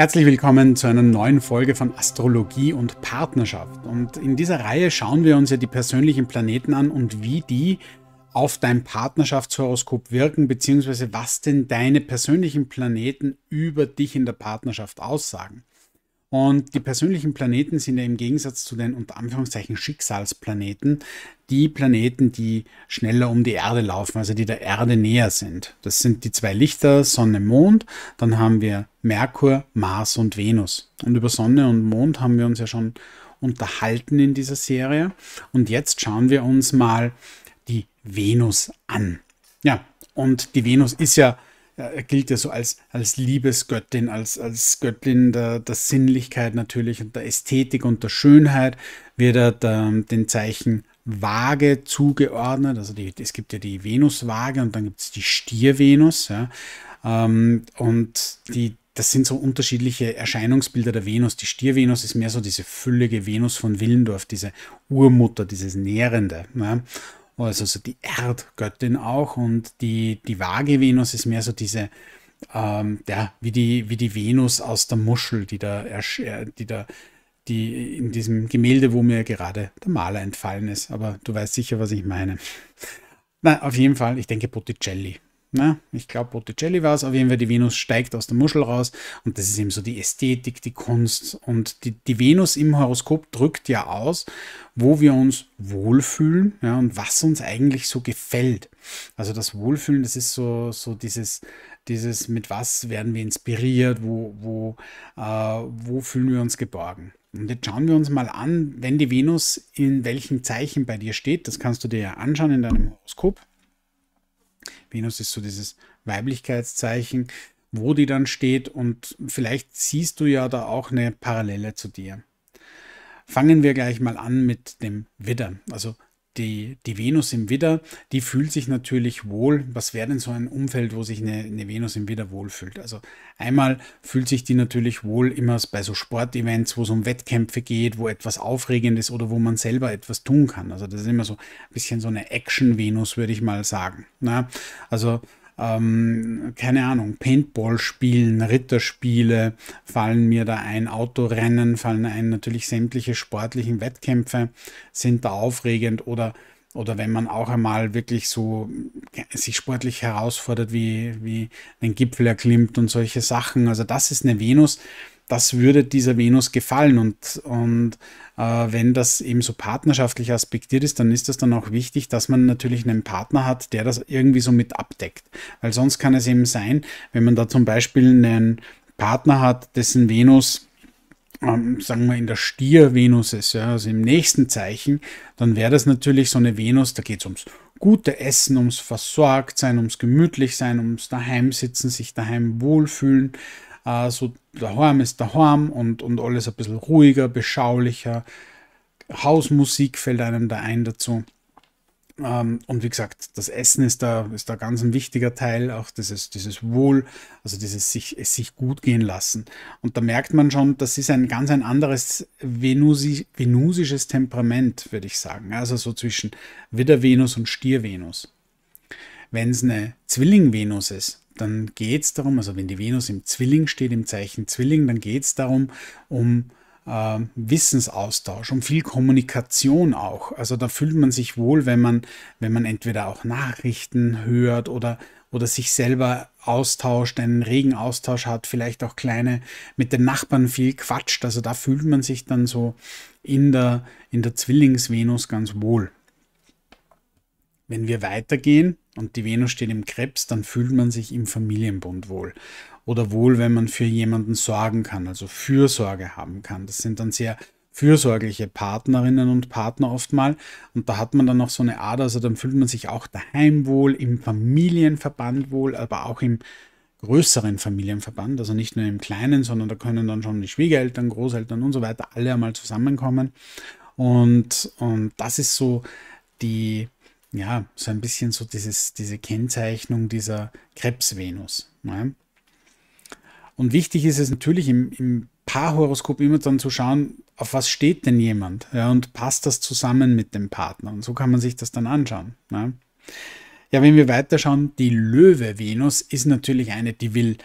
Herzlich willkommen zu einer neuen Folge von Astrologie und Partnerschaft. Und in dieser Reihe schauen wir uns ja die persönlichen Planeten an und wie die auf dein Partnerschaftshoroskop wirken, beziehungsweise was denn deine persönlichen Planeten über dich in der Partnerschaft aussagen. Und die persönlichen Planeten sind ja im Gegensatz zu den unter Anführungszeichen Schicksalsplaneten die Planeten, die schneller um die Erde laufen, also die der Erde näher sind. Das sind die zwei Lichter, Sonne, Mond. Dann haben wir Merkur, Mars und Venus. Und über Sonne und Mond haben wir uns ja schon unterhalten in dieser Serie. Und jetzt schauen wir uns mal die Venus an. Ja, und die Venus ist ja äh, gilt ja so als, als Liebesgöttin, als, als Göttin der, der Sinnlichkeit natürlich und der Ästhetik und der Schönheit, wird er der, ähm, den Zeichen Waage zugeordnet. Also die, es gibt ja die Venuswaage und dann gibt es die Stiervenus. Ja. Ähm, und die, das sind so unterschiedliche Erscheinungsbilder der Venus. Die Stiervenus ist mehr so diese füllige Venus von Willendorf, diese Urmutter, dieses Nährende. Ja also die Erdgöttin auch und die, die Waage Venus ist mehr so diese, ähm, ja, wie die, wie die Venus aus der Muschel, die da, äh, die da, die in diesem Gemälde, wo mir gerade der Maler entfallen ist. Aber du weißt sicher, was ich meine. Na, auf jeden Fall, ich denke Botticelli. Na, ne? ich glaube, Botticelli war es. Auf jeden Fall, die Venus steigt aus der Muschel raus. Und das ist eben so die Ästhetik, die Kunst. Und die, die Venus im Horoskop drückt ja aus, wo wir uns wohlfühlen ja, und was uns eigentlich so gefällt. Also das Wohlfühlen, das ist so, so dieses, dieses, mit was werden wir inspiriert, wo, wo, äh, wo fühlen wir uns geborgen. Und jetzt schauen wir uns mal an, wenn die Venus in welchem Zeichen bei dir steht. Das kannst du dir ja anschauen in deinem Horoskop. Venus ist so dieses Weiblichkeitszeichen, wo die dann steht und vielleicht siehst du ja da auch eine Parallele zu dir. Fangen wir gleich mal an mit dem Widder. Also die, die Venus im Widder, die fühlt sich natürlich wohl. Was wäre denn so ein Umfeld, wo sich eine, eine Venus im Widder wohlfühlt? Also einmal fühlt sich die natürlich wohl immer bei so Sportevents, wo es um Wettkämpfe geht, wo etwas Aufregendes oder wo man selber etwas tun kann. Also das ist immer so ein bisschen so eine Action-Venus, würde ich mal sagen. Na, ne? also ähm, keine Ahnung, Paintball spielen, Ritterspiele fallen mir da ein, Autorennen fallen ein, natürlich sämtliche sportlichen Wettkämpfe sind da aufregend oder oder wenn man auch einmal wirklich so äh, sich sportlich herausfordert, wie, wie den Gipfel erklimmt und solche Sachen. Also das ist eine Venus, das würde dieser Venus gefallen. Und, und äh, wenn das eben so partnerschaftlich aspektiert ist, dann ist das dann auch wichtig, dass man natürlich einen Partner hat, der das irgendwie so mit abdeckt. Weil sonst kann es eben sein, wenn man da zum Beispiel einen Partner hat, dessen Venus ähm, sagen wir in der Stier-Venus ist, ja, also im nächsten Zeichen, dann wäre das natürlich so eine Venus, da geht es ums gute Essen, ums Versorgtsein, ums Gemütlichsein, ums daheim sitzen, sich daheim wohlfühlen, äh, so daheim ist daheim und, und alles ein bisschen ruhiger, beschaulicher. Hausmusik fällt einem da ein dazu. Ähm, und wie gesagt, das Essen ist da, ist da ganz ein wichtiger Teil, auch dieses, dieses Wohl, also dieses sich, es sich gut gehen lassen. Und da merkt man schon, das ist ein ganz ein anderes Venusi, venusisches Temperament, würde ich sagen. Also so zwischen Widder-Venus und Stier-Venus. Wenn es eine Zwilling-Venus ist, dann geht es darum, also wenn die Venus im Zwilling steht, im Zeichen Zwilling, dann geht es darum, um äh, Wissensaustausch, um viel Kommunikation auch. Also da fühlt man sich wohl, wenn man, wenn man entweder auch Nachrichten hört oder, oder sich selber austauscht, einen regen Austausch hat, vielleicht auch kleine, mit den Nachbarn viel quatscht. Also da fühlt man sich dann so in der, in der Zwillingsvenus ganz wohl. Wenn wir weitergehen, und die Venus steht im Krebs, dann fühlt man sich im Familienbund wohl. Oder wohl, wenn man für jemanden sorgen kann, also Fürsorge haben kann. Das sind dann sehr fürsorgliche Partnerinnen und Partner oftmal. Und da hat man dann noch so eine Ader, also dann fühlt man sich auch daheim wohl, im Familienverband wohl, aber auch im größeren Familienverband, also nicht nur im kleinen, sondern da können dann schon die Schwiegereltern, Großeltern und so weiter alle einmal zusammenkommen. Und, und das ist so die, ja, so ein bisschen so dieses, diese Kennzeichnung dieser Krebsvenus. Ne? Und wichtig ist es natürlich im, im Paarhoroskop immer dann zu schauen, auf was steht denn jemand ja, und passt das zusammen mit dem Partner. Und so kann man sich das dann anschauen. Ne? Ja, wenn wir weiterschauen, die Löwe-Venus ist natürlich eine, die will,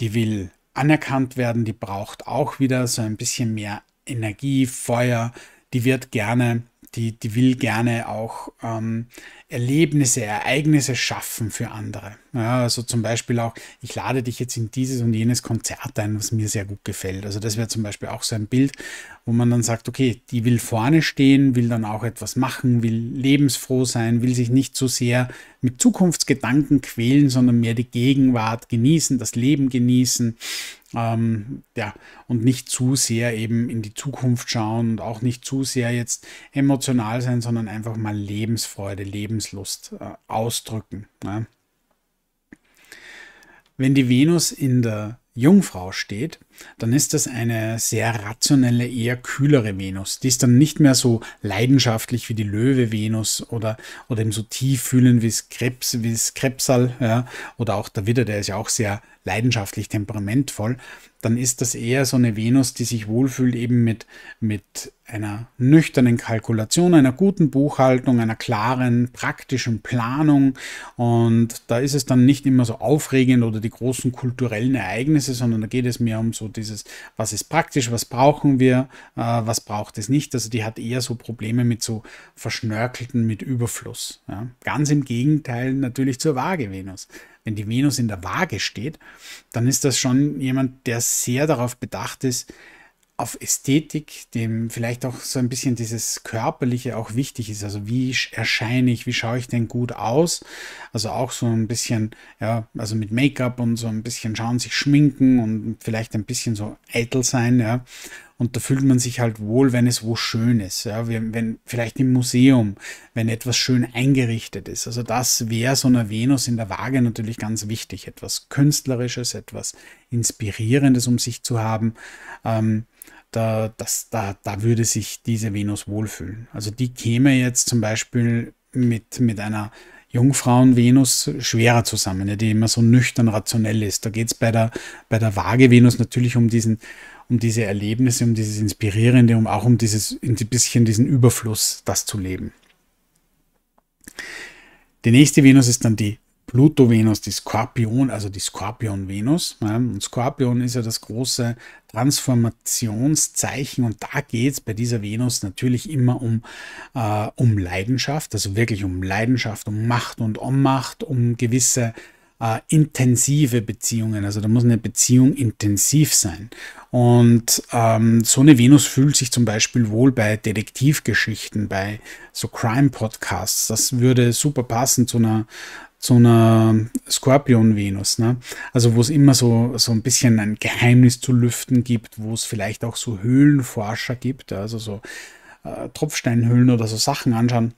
die will anerkannt werden, die braucht auch wieder so ein bisschen mehr Energie, Feuer, die wird gerne die, die will gerne auch ähm, Erlebnisse, Ereignisse schaffen für andere. Ja, also zum Beispiel auch, ich lade dich jetzt in dieses und jenes Konzert ein, was mir sehr gut gefällt. Also das wäre zum Beispiel auch so ein Bild, wo man dann sagt, okay, die will vorne stehen, will dann auch etwas machen, will lebensfroh sein, will sich nicht so sehr mit Zukunftsgedanken quälen, sondern mehr die Gegenwart genießen, das Leben genießen. Ähm, ja, und nicht zu sehr eben in die Zukunft schauen und auch nicht zu sehr jetzt emotional sein, sondern einfach mal Lebensfreude, Lebensfreude Lebenslust äh, ausdrücken. Ne? Wenn die Venus in der Jungfrau steht, dann ist das eine sehr rationelle, eher kühlere Venus. Die ist dann nicht mehr so leidenschaftlich wie die Löwe-Venus oder, oder eben so tief fühlen wie es wie es Krebsal, ja, oder auch der Widder, der ist ja auch sehr leidenschaftlich, temperamentvoll. Dann ist das eher so eine Venus, die sich wohlfühlt eben mit, mit einer nüchternen Kalkulation, einer guten Buchhaltung, einer klaren, praktischen Planung. Und da ist es dann nicht immer so aufregend oder die großen kulturellen Ereignisse, sondern da geht es mehr um so so dieses, was ist praktisch, was brauchen wir, äh, was braucht es nicht. Also die hat eher so Probleme mit so Verschnörkelten, mit Überfluss. Ja. Ganz im Gegenteil natürlich zur Waage Venus. Wenn die Venus in der Waage steht, dann ist das schon jemand, der sehr darauf bedacht ist, auf Ästhetik, dem vielleicht auch so ein bisschen dieses Körperliche auch wichtig ist. Also wie erscheine ich, wie schaue ich denn gut aus? Also auch so ein bisschen, ja, also mit Make-up und so ein bisschen schauen, sich schminken und vielleicht ein bisschen so eitel sein, ja. Und da fühlt man sich halt wohl, wenn es wo schön ist. Ja, wenn, vielleicht im Museum, wenn etwas schön eingerichtet ist. Also das wäre so einer Venus in der Waage natürlich ganz wichtig. Etwas Künstlerisches, etwas Inspirierendes um sich zu haben. Ähm, da, das, da, da würde sich diese Venus wohlfühlen. Also die käme jetzt zum Beispiel mit, mit einer Jungfrauen-Venus schwerer zusammen, die immer so nüchtern rationell ist. Da geht es bei der, bei der Waage-Venus natürlich um diesen um diese Erlebnisse, um dieses Inspirierende, um auch um dieses ein bisschen diesen Überfluss, das zu leben. Die nächste Venus ist dann die Pluto-Venus, die Skorpion, also die Skorpion-Venus. Und Skorpion ist ja das große Transformationszeichen und da geht es bei dieser Venus natürlich immer um, äh, um Leidenschaft, also wirklich um Leidenschaft, um Macht und Ohnmacht, um gewisse äh, intensive Beziehungen. Also da muss eine Beziehung intensiv sein. Und ähm, so eine Venus fühlt sich zum Beispiel wohl bei Detektivgeschichten, bei so Crime-Podcasts. Das würde super passen zu einer so einer Skorpion-Venus, ne? Also wo es immer so, so ein bisschen ein Geheimnis zu lüften gibt, wo es vielleicht auch so Höhlenforscher gibt, also so äh, Tropfsteinhöhlen oder so Sachen anschauen.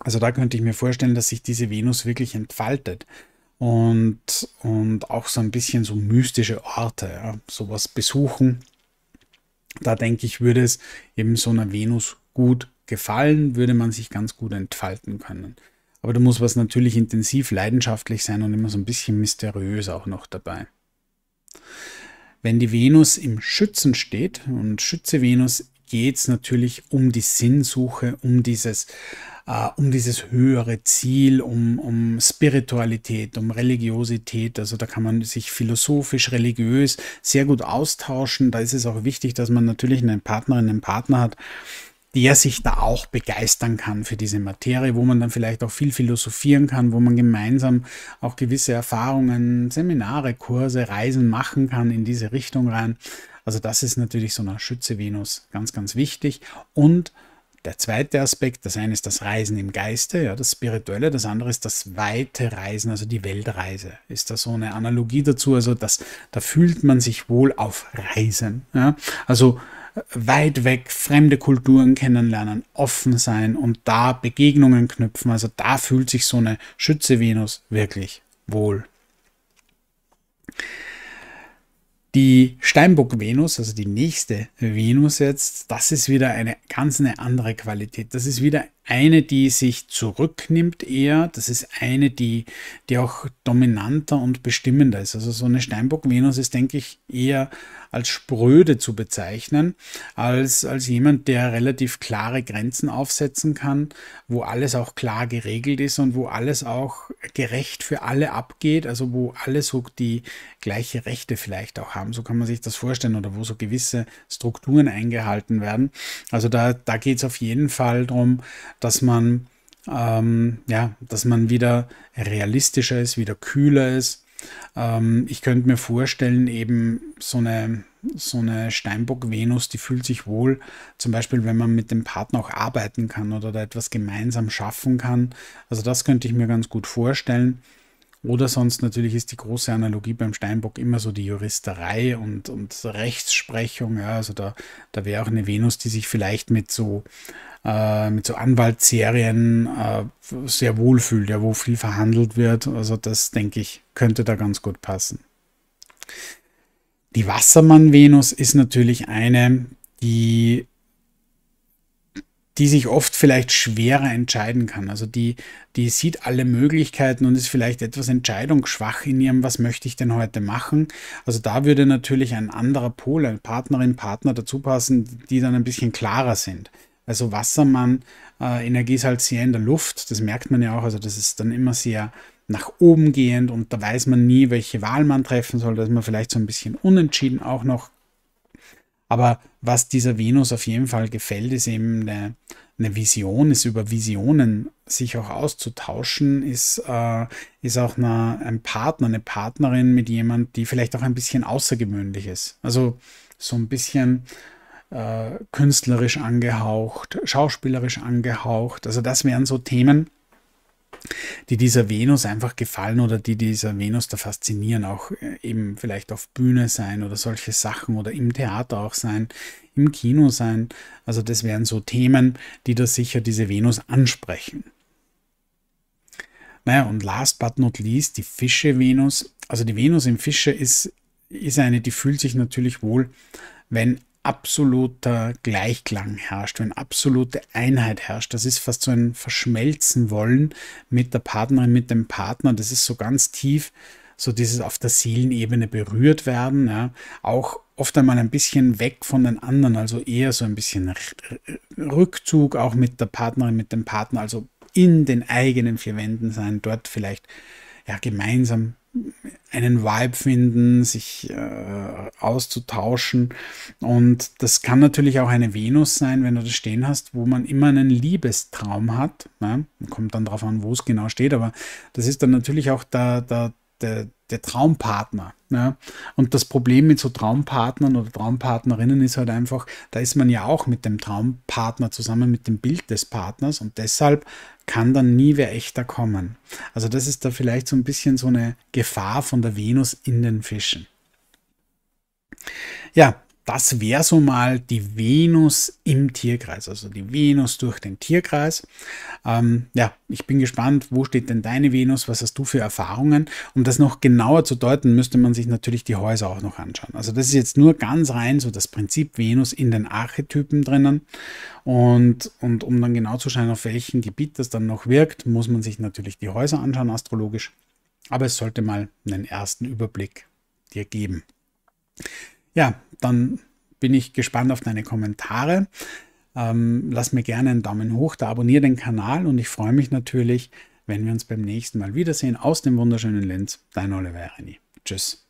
Also da könnte ich mir vorstellen, dass sich diese Venus wirklich entfaltet und, und auch so ein bisschen so mystische Orte, ja, sowas besuchen. Da denke ich, würde es eben so einer Venus gut gefallen, würde man sich ganz gut entfalten können. Aber da muss was natürlich intensiv, leidenschaftlich sein und immer so ein bisschen mysteriös auch noch dabei. Wenn die Venus im Schützen steht, und Schütze Venus geht es natürlich um die Sinnsuche, um dieses, äh, um dieses höhere Ziel, um, um Spiritualität, um Religiosität. Also da kann man sich philosophisch, religiös sehr gut austauschen. Da ist es auch wichtig, dass man natürlich einen Partnerin, einen Partner hat, der sich da auch begeistern kann für diese Materie, wo man dann vielleicht auch viel philosophieren kann, wo man gemeinsam auch gewisse Erfahrungen, Seminare, Kurse, Reisen machen kann in diese Richtung rein. Also das ist natürlich so eine Schütze Venus ganz, ganz wichtig. Und der zweite Aspekt, das eine ist das Reisen im Geiste, ja, das Spirituelle, das andere ist das weite Reisen, also die Weltreise. Ist da so eine Analogie dazu? Also das, da fühlt man sich wohl auf Reisen. Ja? Also weit weg fremde Kulturen kennenlernen, offen sein und da Begegnungen knüpfen. Also da fühlt sich so eine Schütze Venus wirklich wohl. Die Steinbock-Venus, also die nächste Venus jetzt, das ist wieder eine ganz eine andere Qualität. Das ist wieder eine, die sich zurücknimmt eher, das ist eine, die, die auch dominanter und bestimmender ist. Also so eine Steinbock-Venus ist, denke ich, eher als spröde zu bezeichnen, als, als jemand, der relativ klare Grenzen aufsetzen kann, wo alles auch klar geregelt ist und wo alles auch gerecht für alle abgeht, also wo alle so die gleiche Rechte vielleicht auch haben. So kann man sich das vorstellen oder wo so gewisse Strukturen eingehalten werden. Also da, da geht es auf jeden Fall darum, dass man, ähm, ja, dass man wieder realistischer ist, wieder kühler ist. Ähm, ich könnte mir vorstellen, eben so eine, so eine Steinbock-Venus, die fühlt sich wohl, zum Beispiel, wenn man mit dem Partner auch arbeiten kann oder da etwas gemeinsam schaffen kann. Also das könnte ich mir ganz gut vorstellen. Oder sonst natürlich ist die große Analogie beim Steinbock immer so die Juristerei und, und Rechtsprechung. Ja, also da, da wäre auch eine Venus, die sich vielleicht mit so, äh, mit so Anwaltsserien äh, sehr wohlfühlt, ja, wo viel verhandelt wird. Also das, denke ich, könnte da ganz gut passen. Die Wassermann-Venus ist natürlich eine, die die sich oft vielleicht schwerer entscheiden kann. Also die, die sieht alle Möglichkeiten und ist vielleicht etwas entscheidungsschwach in ihrem, was möchte ich denn heute machen. Also da würde natürlich ein anderer Pol, eine Partnerin, Partner dazu passen, die dann ein bisschen klarer sind. Also Wassermann, äh, Energie ist halt sehr in der Luft, das merkt man ja auch, also das ist dann immer sehr nach oben gehend und da weiß man nie, welche Wahl man treffen soll, da ist man vielleicht so ein bisschen unentschieden auch noch aber was dieser Venus auf jeden Fall gefällt, ist eben eine, eine Vision, ist über Visionen sich auch auszutauschen, ist, äh, ist auch eine, ein Partner, eine Partnerin mit jemand, die vielleicht auch ein bisschen außergewöhnlich ist. Also so ein bisschen äh, künstlerisch angehaucht, schauspielerisch angehaucht. Also das wären so Themen, die dieser Venus einfach gefallen oder die dieser Venus da faszinieren, auch äh, eben vielleicht auf Bühne sein oder solche Sachen oder im Theater auch sein, im Kino sein. Also das wären so Themen, die da sicher diese Venus ansprechen. Naja, und last but not least, die Fische-Venus. Also die Venus im Fische ist, ist eine, die fühlt sich natürlich wohl, wenn absoluter Gleichklang herrscht, wenn absolute Einheit herrscht. Das ist fast so ein Verschmelzen wollen mit der Partnerin, mit dem Partner. Das ist so ganz tief, so dieses auf der Seelenebene berührt werden. Ja. Auch oft einmal ein bisschen weg von den anderen, also eher so ein bisschen Rückzug auch mit der Partnerin, mit dem Partner, also in den eigenen vier Wänden sein, dort vielleicht ja gemeinsam einen Vibe finden, sich äh, auszutauschen. Und das kann natürlich auch eine Venus sein, wenn du das stehen hast, wo man immer einen Liebestraum hat. Ne? Kommt dann darauf an, wo es genau steht, aber das ist dann natürlich auch der, der, der, der Traumpartner. Ja? Und das Problem mit so Traumpartnern oder Traumpartnerinnen ist halt einfach, da ist man ja auch mit dem Traumpartner zusammen mit dem Bild des Partners und deshalb kann dann nie wer echter kommen. Also das ist da vielleicht so ein bisschen so eine Gefahr von der Venus in den Fischen. Ja, das wäre so mal die Venus im Tierkreis, also die Venus durch den Tierkreis. Ähm, ja, ich bin gespannt, wo steht denn deine Venus, was hast du für Erfahrungen? Um das noch genauer zu deuten, müsste man sich natürlich die Häuser auch noch anschauen. Also das ist jetzt nur ganz rein so das Prinzip Venus in den Archetypen drinnen. Und, und um dann genau zu schauen, auf welchem Gebiet das dann noch wirkt, muss man sich natürlich die Häuser anschauen, astrologisch. Aber es sollte mal einen ersten Überblick dir geben. Ja, dann bin ich gespannt auf deine Kommentare. Ähm, lass mir gerne einen Daumen hoch da, abonniere den Kanal und ich freue mich natürlich, wenn wir uns beim nächsten Mal wiedersehen aus dem wunderschönen Linz. Dein Oliver Reni. Tschüss.